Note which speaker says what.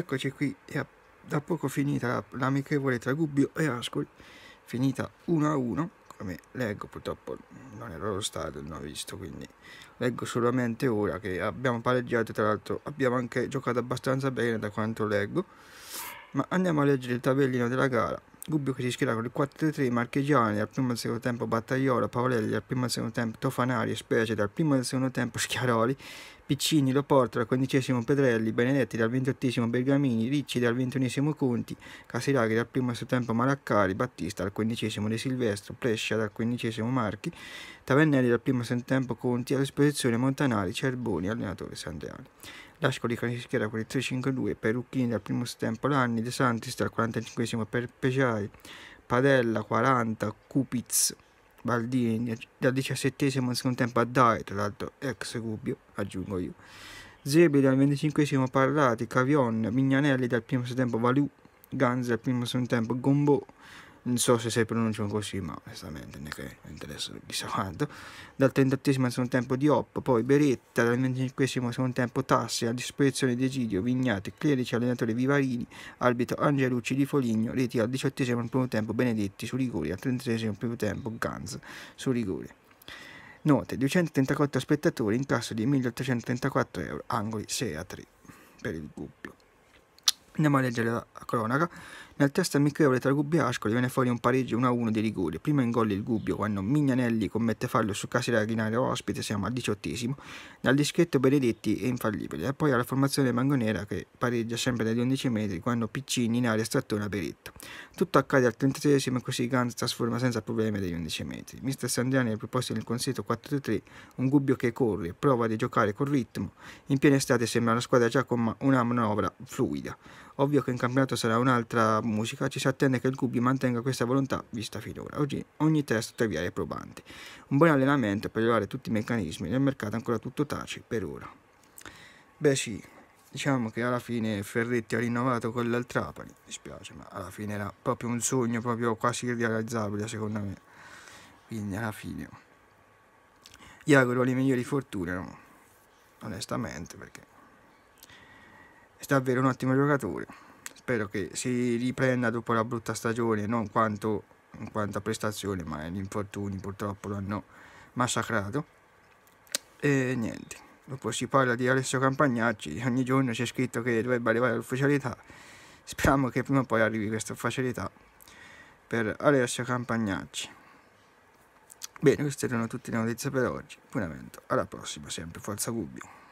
Speaker 1: Eccoci qui, è da poco finita l'amichevole tra Gubbio e Ascoli, finita 1-1, come leggo purtroppo non ero lo stato, non ho visto, quindi leggo solamente ora che abbiamo pareggiato, tra l'altro abbiamo anche giocato abbastanza bene da quanto leggo, ma andiamo a leggere il tabellino della gara. Gubbio che si schiera con il 4-3, Marchegiani al primo e al secondo tempo, Battagliola, Paolelli al primo e al secondo tempo, Tofanari Specie dal primo e al secondo tempo, Schiaroli Piccini, Loporto dal quindicesimo Pedrelli, Benedetti dal ventottesimo Bergamini, Ricci dal ventunesimo Conti, Casiraghi dal primo suo tempo Maraccari, Battista dal quindicesimo De Silvestro, Prescia dal quindicesimo Marchi, Tavernelli dal primo tempo Conti, all'esposizione Montanari, Cerboni, allenatore Sandreani. Lascoli schiera con il 3-5-2, Perucchini dal primo tempo Lanni, De Santis dal 45 per Peciari, Padella 40, Cupiz Baldini dal diciassettesimo al secondo tempo a Dai, tra l'altro ex Rubio, aggiungo io. Zebri dal venticinquesimo Parlati, Cavion, Mignanelli dal primo secondo tempo Valù, Ganza dal primo secondo tempo Gombò, non so se si pronunciano così, ma onestamente non è che mi interessa chissà quanto. Dal 38 al secondo tempo di Hop, poi Beretta, dal 25 al secondo tempo Tassi, a disposizione di Egidio, Vignati, Clerici, allenatore Vivarini, arbitro Angelucci di Foligno, reti al 18 al primo tempo Benedetti su rigore, al 33 al primo tempo Ganz su rigore. Note, 234 spettatori, incasso di 1834 euro, angoli 6 a 3 per il doppio. Andiamo a leggere la cronaca. Nel test amichevole tra Gubbio e Ascoli viene fuori un pareggio 1-1 di rigore. Prima in gol il Gubbio quando Mignanelli commette fallo su Casera in ospite, siamo al diciottesimo. Dal dischetto Benedetti è infallibile. E poi alla formazione Mangonera che pareggia sempre dagli 11 metri quando Piccini in area strattona Beretta. Tutto accade al trentatesimo e così Gans trasforma senza problemi dagli 11 metri. Mister Sandriani ha proposto nel consiglio 4-3, un Gubbio che corre, prova a giocare col ritmo. In piena estate sembra una squadra già con una manovra fluida. Ovvio che in campionato sarà un'altra musica, ci si attende che il Gubi mantenga questa volontà vista finora. Oggi ogni test tuttavia è probante. Un buon allenamento per elevare tutti i meccanismi, nel mercato ancora tutto taci per ora. Beh sì, diciamo che alla fine Ferretti ha rinnovato con l'Altrapani, mi spiace, ma alla fine era proprio un sogno, proprio quasi realizzabile secondo me. Quindi alla fine gli auguro le migliori fortune, no? onestamente, perché è davvero un ottimo giocatore. Spero che si riprenda dopo la brutta stagione, non quanto, in quanto a prestazione, ma gli infortuni purtroppo lo hanno massacrato. E niente, dopo si parla di Alessio Campagnacci, ogni giorno c'è scritto che dovrebbe arrivare l'ufficialità. Speriamo che prima o poi arrivi questa facilità per Alessio Campagnacci. Bene, queste erano tutte le notizie per oggi. Appuntamento alla prossima, sempre Forza Gubbio.